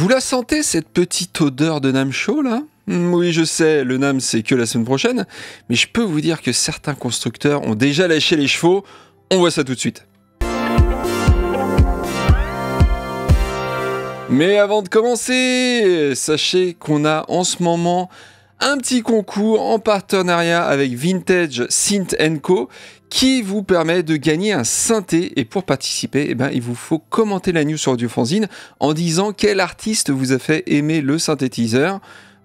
Vous la sentez, cette petite odeur de Nam chaud là mm, oui, je sais, le NAM c'est que la semaine prochaine, mais je peux vous dire que certains constructeurs ont déjà lâché les chevaux. On voit ça tout de suite. Mais avant de commencer, sachez qu'on a en ce moment un petit concours en partenariat avec Vintage Synth Co qui vous permet de gagner un synthé et pour participer, eh ben, il vous faut commenter la news sur Audiofanzine en disant quel artiste vous a fait aimer le synthétiseur.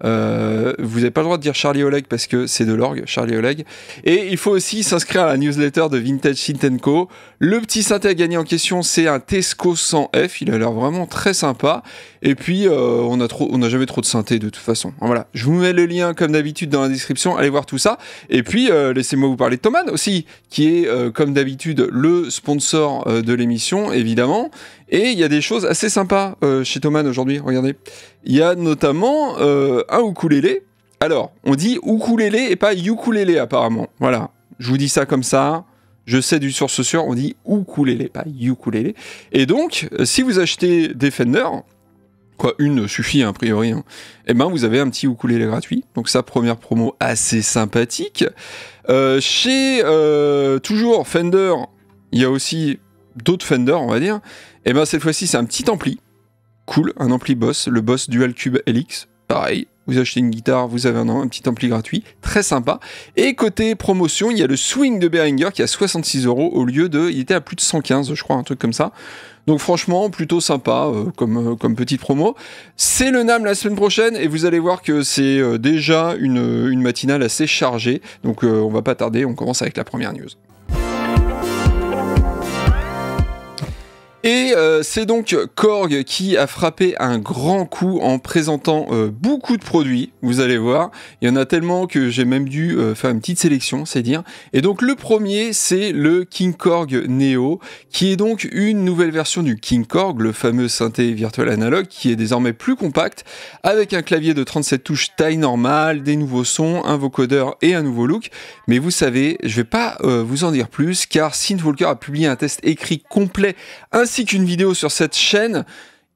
Euh, vous n'avez pas le droit de dire Charlie Oleg parce que c'est de l'orgue, Charlie Oleg. Et il faut aussi s'inscrire à la newsletter de Vintage Sintenko. Le petit synthé à gagner en question, c'est un Tesco 100F. Il a l'air vraiment très sympa. Et puis, euh, on a on n'a jamais trop de synthé de toute façon. Voilà. Je vous mets le lien comme d'habitude dans la description. Allez voir tout ça. Et puis, euh, laissez-moi vous parler de aussi, qui est comme d'habitude le sponsor de l'émission, évidemment. Et il y a des choses assez sympas euh, chez Thoman aujourd'hui, regardez. Il y a notamment euh, un ukulélé. Alors, on dit ukulélé et pas ukulélé apparemment. Voilà, je vous dis ça comme ça. Je sais du source sûr, on dit ukulélé, pas ukulélé. Et donc, euh, si vous achetez des Fender, quoi, une suffit hein, a priori, et hein, eh ben vous avez un petit ukulélé gratuit. Donc ça, première promo assez sympathique. chez, toujours Fender, il y a aussi d'autres Fender, on va dire. Et eh bien cette fois-ci, c'est un petit ampli. Cool, un ampli Boss, le Boss Dual Cube LX. Pareil, vous achetez une guitare, vous avez un, petit ampli gratuit, très sympa. Et côté promotion, il y a le swing de Behringer qui est à 66 euros au lieu de. Il était à plus de 115, je crois, un truc comme ça. Donc franchement, plutôt sympa euh, euh, comme, petite promo. C'est le NAM la semaine prochaine et vous allez voir que c'est euh, déjà une, une, matinale assez chargée. Donc on va pas tarder, on commence avec la première news. Et euh, c'est donc Korg qui a frappé un grand coup en présentant euh, beaucoup de produits, vous allez voir. Il y en a tellement que j'ai même dû euh, faire une petite sélection, c'est dire. Et donc le premier, c'est le King Korg Neo, qui est donc une nouvelle version du King Korg, le fameux synthé virtuel analogue, qui est désormais plus compact, avec un clavier de 37 touches taille normale, des nouveaux sons, un vocodeur et un nouveau look. Mais vous savez, je vais pas vous en dire plus, car Synthwalker a publié un test écrit complet ainsi qu'une vidéo sur cette chaîne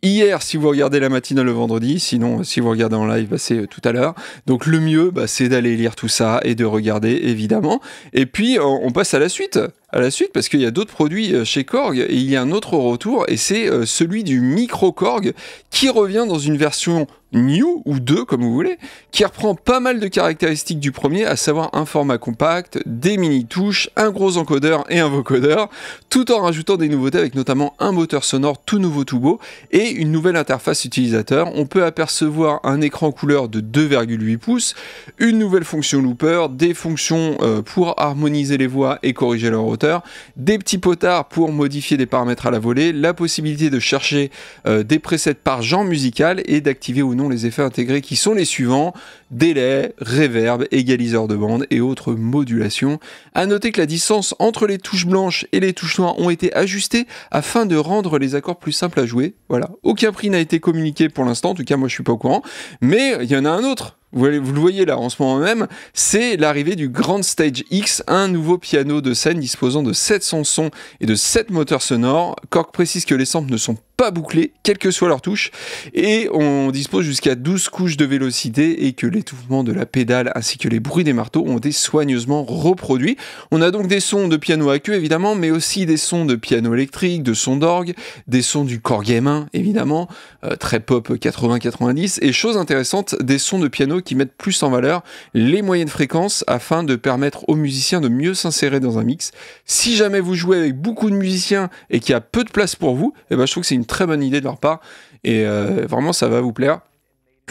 hier si vous regardez la matinée le vendredi, sinon euh, si vous regardez en live, bah, c'est euh, tout à l'heure. Donc le mieux, bah, c'est d'aller lire tout ça et de regarder évidemment. Et puis on, passe à la suite, à la suite parce qu'il y a d'autres produits euh, chez Korg et il y a un autre retour et c'est celui du micro Korg qui revient dans une version New ou deux comme vous voulez, qui reprend pas mal de caractéristiques du premier, à savoir un format compact, des mini-touches, un gros encodeur et un vocodeur, tout en rajoutant des nouveautés avec notamment un moteur sonore tout nouveau tout beau et une nouvelle interface utilisateur. On peut apercevoir un écran couleur de 2,8 pouces, une nouvelle fonction looper, des fonctions euh, pour harmoniser les voix et corriger leur hauteur, des petits potards pour modifier des paramètres à la volée, la possibilité de chercher euh, des presets par genre musical et d'activer ou les effets intégrés qui sont les suivants délai, réverb, égaliseur de bande et autres modulations. À noter que la distance entre les touches blanches et les touches noires ont été ajustées afin de rendre les accords plus simples à jouer. Voilà, aucun prix n'a été communiqué pour l'instant, en tout cas moi je suis pas au courant, mais il y en a un autre vous, le voyez là en ce moment même, c'est l'arrivée du Grand Stage X, un nouveau piano de scène disposant de 700 sons et de 7 moteurs sonores. Cork précise que les samples ne sont pas bouclés, quelle que soit leur touche, et on dispose jusqu'à 12 couches de vélocité et que l'étouffement de la pédale ainsi que les bruits des marteaux ont été soigneusement reproduits. On a donc des sons de piano à queue évidemment, mais aussi des sons de piano électrique, de sons d'orgue, des sons du corps gamin évidemment, euh, très pop 80-90, et chose intéressante, des sons de piano qui mettent plus en valeur les moyennes fréquences afin de permettre aux musiciens de mieux s'insérer dans un mix. Si jamais vous jouez avec beaucoup de musiciens et qu'il y a peu de place pour vous, et eh ben, je trouve que c'est une très bonne idée de leur part. Et euh, vraiment, ça va vous plaire.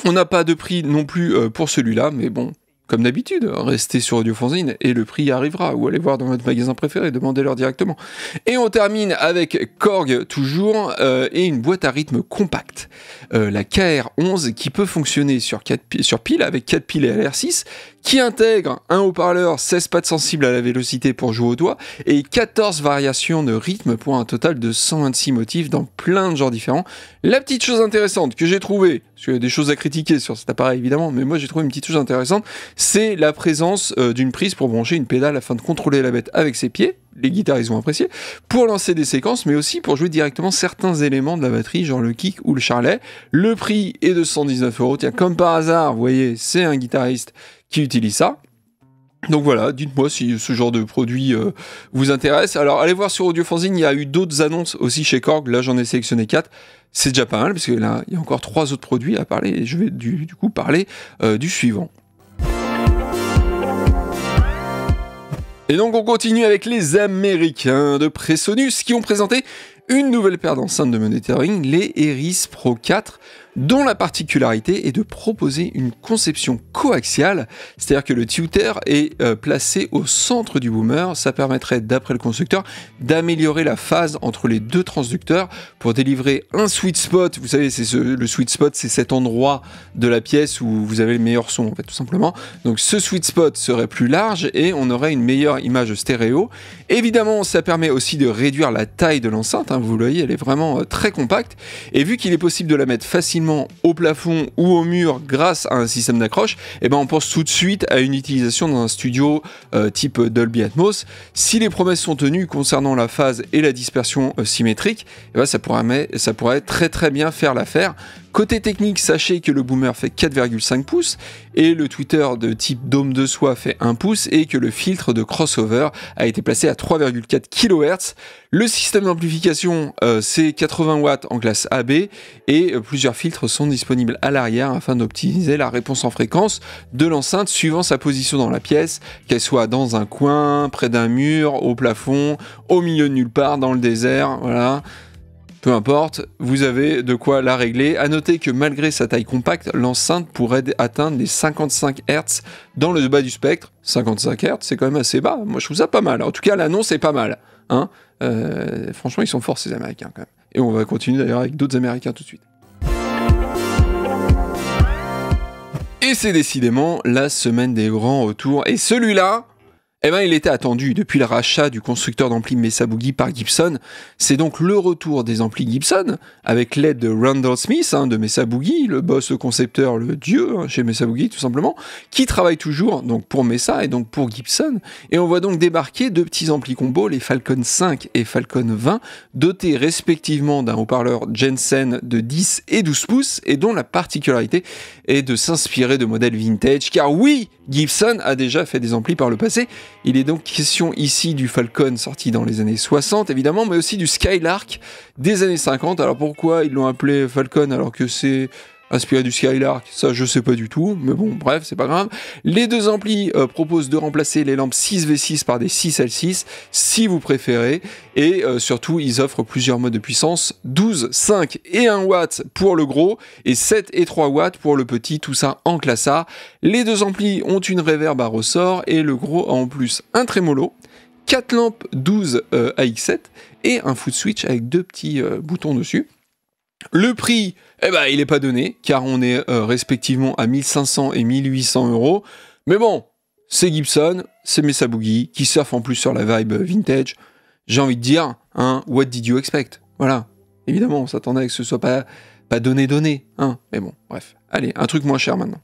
On n'a pas de prix non plus euh, pour celui-là, mais bon, comme d'habitude, restez sur Audiofanzine et le prix arrivera. Ou allez voir dans votre magasin préféré, demandez-leur directement. Et on termine avec Korg toujours euh, et une boîte à rythme compacte, la KR11 qui peut fonctionner sur, sur pile avec 4 piles et LR6, qui intègre un haut-parleur, 16 pattes sensibles à la vélocité pour jouer au doigt et 14 variations de rythme pour un total de 126 motifs dans plein de genres différents. La petite chose intéressante que j'ai trouvée, parce qu'il y a des choses à critiquer sur cet appareil évidemment, mais moi j'ai trouvé une petite chose intéressante, c'est la présence euh, d'une prise pour brancher une pédale afin de contrôler la bête avec ses pieds, les guitaristes ont apprécié, pour lancer des séquences, mais aussi pour jouer directement certains éléments de la batterie, genre le kick ou le charlet. Le prix est de 119 euros. Tiens, comme par hasard, vous voyez, c'est un guitariste qui utilise ça. Donc voilà, dites-moi si ce genre de produit euh, vous intéresse. Alors allez voir sur Audiofanzine, il y a eu d'autres annonces aussi chez Korg. Là, j'en ai sélectionné 4. C'est déjà pas mal, parce que là, il y a encore trois autres produits à parler, et je vais du, coup parler euh, du suivant. Et donc on continue avec les Américains de Presonus qui ont présenté une nouvelle paire d'enceintes de monitoring, les Eris Pro 4 dont la particularité est de proposer une conception coaxiale, c'est-à-dire que le tutor est euh, placé au centre du boomer. Ça permettrait, d'après le constructeur, d'améliorer la phase entre les deux transducteurs pour délivrer un sweet spot. Vous savez, c'est le sweet spot, c'est cet endroit de la pièce où vous avez le meilleur son, tout simplement. Donc ce sweet spot serait plus large et on aurait une meilleure image stéréo. Évidemment, ça permet aussi de réduire la taille de l'enceinte. Hein, vous voyez, elle est vraiment euh, très compacte. Et vu qu'il est possible de la mettre facilement au plafond ou au mur grâce à un système d'accroche, et eh ben on pense tout de suite à une utilisation dans un studio euh, type Dolby Atmos. Si les promesses sont tenues concernant la phase et la dispersion euh, symétrique, eh ben, ça, pourrait, ça pourrait très très bien faire l'affaire. Côté technique, sachez que le boomer fait 4,5 pouces et le tweeter de type dôme de soie fait 1 pouce et que le filtre de crossover a été placé à 3,4 kHz. Le système d'amplification, euh, c'est 80 watts en classe AB et plusieurs filtres sont disponibles à l'arrière afin d'optimiser la réponse en fréquence de l'enceinte suivant sa position dans la pièce, qu'elle soit dans un coin, près d'un mur, au plafond, au milieu de nulle part, dans le désert, voilà. Peu importe, vous avez de quoi la régler. À noter que malgré sa taille compacte, l'enceinte pourrait atteindre les 55 Hz dans le bas du spectre. 55 Hz, c'est quand même assez bas. Moi, je trouve ça pas mal. En tout cas, l'annonce est pas mal. Hein euh, franchement, ils sont forts ces Américains quand même. Et on va continuer d'ailleurs avec d'autres Américains tout de suite. Et c'est décidément la semaine des grands retours. Et celui-là, eh bien, il était attendu depuis le rachat du constructeur d'amplis Mesa Boogie par Gibson. C'est donc le retour des amplis Gibson, avec l'aide de Randall Smith, hein, de Mesa Boogie, le boss, concepteur, le dieu hein, chez Mesa Boogie, tout simplement, qui travaille toujours donc pour Mesa et donc pour Gibson. Et on voit donc débarquer deux petits amplis combo, les Falcon 5 et Falcon 20, dotés respectivement d'un haut-parleur Jensen de 10 et 12 pouces, et dont la particularité est de s'inspirer de modèles vintage, car oui, Gibson a déjà fait des amplis par le passé, il est donc question ici du Falcon sorti dans les années 60 évidemment, mais aussi du Skylark des années 50. Alors pourquoi ils l'ont appelé Falcon alors que c'est inspiré du Skylark, ça je sais pas du tout, mais bon, bref, c'est pas grave. Les deux amplis euh, proposent de remplacer les lampes 6V6 par des 6L6 si vous préférez, et euh, surtout ils offrent plusieurs modes de puissance 12, 5 et 1 watt pour le gros et 7 et 3 watts pour le petit, tout ça en classe A. Les deux amplis ont une réverb à ressort et le gros a en plus un trémolo. 4 lampes 12 euh, AX7 et un foot switch avec deux petits boutons dessus. Le prix, eh ben, il n'est pas donné, car on est euh, respectivement à 1500 et 1800 euros. Mais bon, c'est Gibson, c'est Boogie, qui surfent en plus sur la vibe vintage. J'ai envie de dire, hein, what did you expect Voilà. Évidemment, on s'attendait à que ce soit pas, pas donné donné, hein. Mais bon, bref. Allez, un truc moins cher maintenant.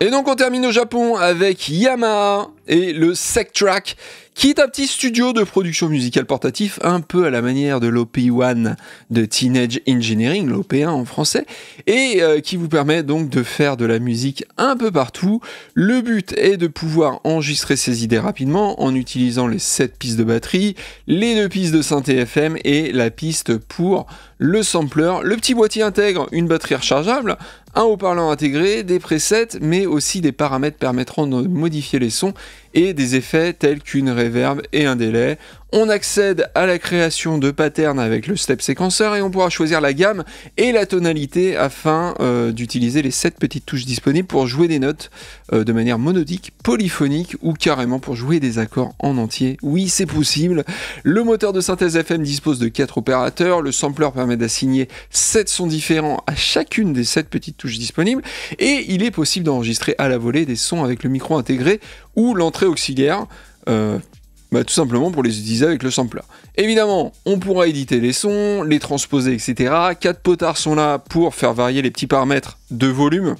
Et donc on termine au Japon avec Yamaha et le SecTrack, qui est un petit studio de production musicale portatif, un peu à la manière de l'OP1 de Teenage Engineering, l'OP1 en français, et euh, qui vous permet donc de faire de la musique un peu partout. Le but est de pouvoir enregistrer ses idées rapidement en utilisant les 7 pistes de batterie, les 2 pistes de synthé FM et la piste pour le sampler. Le petit boîtier intègre une batterie rechargeable, un haut-parleur intégré, des presets, mais aussi des paramètres permettant de modifier les sons et des effets tels qu'une réverbe et un délai. On accède à la création de patterns avec le step séquenceur et on pourra choisir la gamme et la tonalité afin euh, d'utiliser les 7 petites touches disponibles pour jouer des notes euh, de manière monodique, polyphonique ou carrément pour jouer des accords en entier. Oui, c'est possible. Le moteur de synthèse FM dispose de 4 opérateurs, le sampler permet d'assigner 7 sons différents à chacune des 7 petites touches disponibles et il est possible d'enregistrer à la volée des sons avec le micro intégré ou l'entrée auxiliaire. Euh, bah, Tout simplement pour les utiliser avec le sampler. Évidemment, on pourra éditer les sons, les transposer, etc. Quatre potards sont là pour faire varier les petits paramètres de volume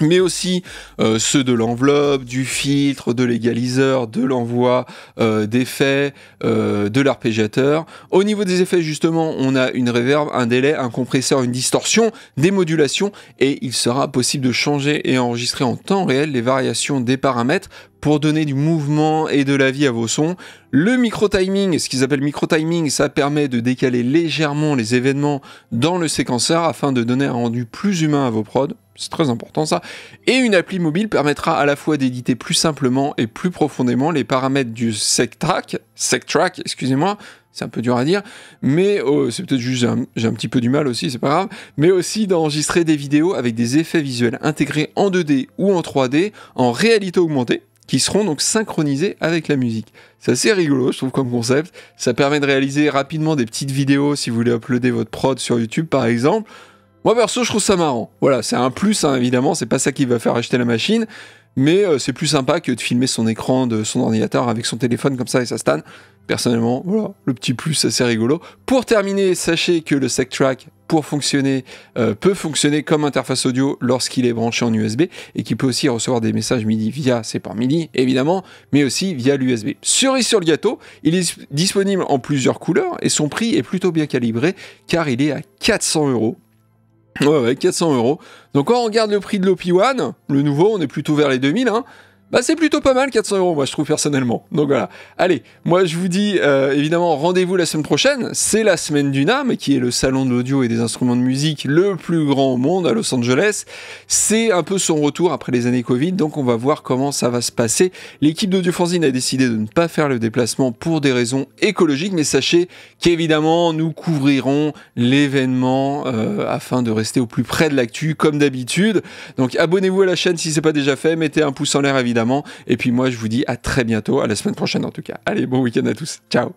mais aussi euh, ceux de l'enveloppe, du filtre, de l'égaliseur, de l'envoi euh, d'effets, euh, de l'arpégiateur. Au niveau des effets, justement, on a une reverb, un délai, un compresseur, une distorsion, des modulations, et il sera possible de changer et enregistrer en temps réel les variations des paramètres pour donner du mouvement et de la vie à vos sons. Le micro-timing, ce qu'ils appellent micro-timing, ça permet de décaler légèrement les événements dans le séquenceur afin de donner un rendu plus humain à vos prods. C'est très important ça. Et une appli mobile permettra à la fois d'éditer plus simplement et plus profondément les paramètres du SecTrack, SecTrack, excusez-moi, c'est un peu dur à dire, mais oh, c'est peut-être juste j'ai un, un, petit peu du mal aussi, c'est pas grave, mais aussi d'enregistrer des vidéos avec des effets visuels intégrés en 2D ou en 3D en réalité augmentée qui seront donc synchronisés avec la musique. C'est assez rigolo, je trouve, comme concept. Ça permet de réaliser rapidement des petites vidéos si vous voulez uploader votre prod sur YouTube, par exemple. Moi perso, je trouve ça marrant. Voilà, c'est un plus, évidemment. Hein, évidemment, c'est pas ça qui va faire acheter la machine, mais euh, c'est plus sympa que de filmer son écran de son ordinateur avec son téléphone comme ça et ça stand. Personnellement, voilà, le petit plus assez rigolo. Pour terminer, sachez que le SecTrack, pour fonctionner, euh, peut fonctionner comme interface audio lorsqu'il est branché en USB et qui peut aussi recevoir des messages MIDI via c'est par MIDI, évidemment, mais aussi via l'USB. Cerise sur le gâteau, il est disponible en plusieurs couleurs et son prix est plutôt bien calibré car il est à 400 euros Ouais, ouais, 400 euros. Donc quand on regarde le prix de l'OP1, le nouveau, on est plutôt vers les 2000, hein, bah, c'est plutôt pas mal 400 euros moi je trouve personnellement. Donc voilà. Allez, moi je vous dis euh, évidemment rendez-vous la semaine prochaine. C'est la semaine du NAM qui est le salon de l'audio et des instruments de musique le plus grand au monde à Los Angeles. C'est un peu son retour après les années Covid, donc on va voir comment ça va se passer. L'équipe d'Audiofanzine a décidé de ne pas faire le déplacement pour des raisons écologiques, mais sachez qu'évidemment nous couvrirons l'événement euh, afin de rester au plus près de l'actu comme d'habitude. Donc abonnez-vous à la chaîne si ce c'est pas déjà fait, mettez un pouce en l'air évidemment et puis moi, je vous dis à très bientôt, à la semaine prochaine en tout cas. Allez, bon week-end à tous. Ciao